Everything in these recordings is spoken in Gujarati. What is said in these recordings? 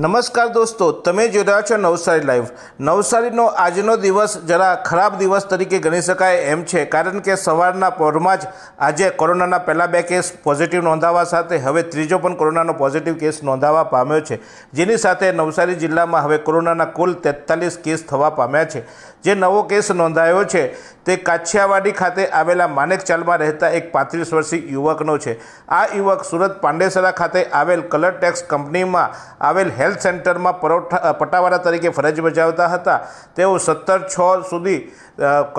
નમસ્કાર દોસ્તો તમે જોઈ રહ્યા છો નવસારી લાઈવ નવસારીનો આજનો દિવસ જરા ખરાબ દિવસ તરીકે ગણી શકાય એમ છે કારણ કે સવારના પહોરમાં જ આજે કોરોનાના પહેલા બે કેસ પોઝિટિવ નોંધાવા સાથે હવે ત્રીજો પણ કોરોનાનો પોઝિટિવ કેસ નોંધાવા પામ્યો છે જેની સાથે નવસારી જિલ્લામાં હવે કોરોનાના કુલ તેતાલીસ કેસ થવા પામ્યા છે જે નવો કેસ નોંધાયો છે તે કાછિયાવાડી ખાતે આવેલા માનેકચાલમાં રહેતા એક પાંત્રીસ વર્ષીય યુવકનો છે આ યુવક સુરત પાંડેસરા ખાતે આવેલ કલર ટેક્સ કંપનીમાં આવેલ હેલ્થ સેન્ટરમાં પરોઠા પટાવાળા તરીકે ફરજ બજાવતા હતા તેઓ સત્તર છ સુધી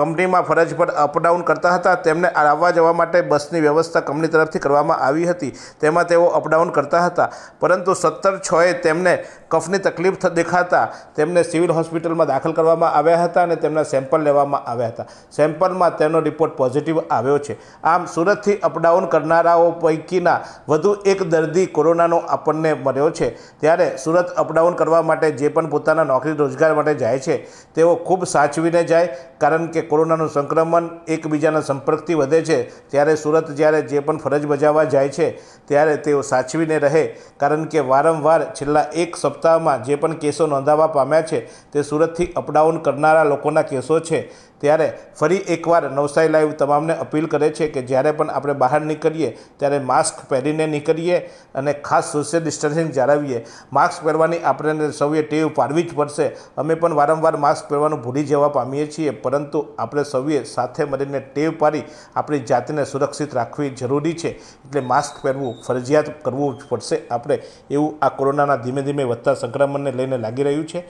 કંપનીમાં ફરજ પર અપડાઉન કરતા હતા તેમને આવવા જવા માટે બસની વ્યવસ્થા કંપની તરફથી કરવામાં આવી હતી તેમાં તેઓ અપડાઉન કરતા હતા પરંતુ સત્તર છએ તેમને કફની તકલીફ દેખાતા તેમને સિવિલ હોસ્પિટલમાં દાખલ કરવામાં આવ્યા હતા અને તેમના સેમ્પલ લેવામાં આવ્યા હતા સેમ્પલમાં તેનો રિપોર્ટ પોઝિટિવ આવ્યો છે આમ સુરતથી અપડાઉન કરનારાઓ પૈકીના વધુ એક દર્દી કોરોનાનો આપણને મળ્યો છે ત્યારે સુરત અપડાઉન કરવા માટે જે પણ પોતાના નોકરી રોજગાર માટે જાય છે તેઓ ખૂબ સાચવીને જાય કારણ કે કોરોનાનું સંક્રમણ એકબીજાના સંપર્કથી વધે છે ત્યારે સુરત જ્યારે જે પણ ફરજ બજાવવા જાય છે ત્યારે તેઓ સાચવીને રહે કારણ કે વારંવાર છેલ્લા એક સપ્તાહમાં જે પણ કેસો નોંધાવા પામ્યા છે તે સુરતથી અપડાઉન કરનારા લોકોના કેસો છે ત્યારે ફરી એકવાર નવસાઈ લાઈવ તમામને અપીલ કરે છે કે જ્યારે પણ આપણે બહાર નીકળીએ ત્યારે માસ્ક પહેરીને નીકળીએ અને ખાસ સોશિયલ ડિસ્ટન્સિંગ જાળવીએ માસ્ક પહેરવાની આપણે સૌએ ટેવ પાડવી જ પડશે અમે પણ વારંવાર માસ્ક પહેરવાનું ભૂલી જવા પામીએ છીએ પરંતુ આપણે સૌએ સાથે મળીને ટેવ પાડી આપણી જાતને સુરક્ષિત રાખવી જરૂરી છે એટલે માસ્ક પહેરવું ફરજિયાત કરવું જ પડશે આપણે એવું આ કોરોનાના ધીમે ધીમે વધતા સંક્રમણને લઈને લાગી રહ્યું છે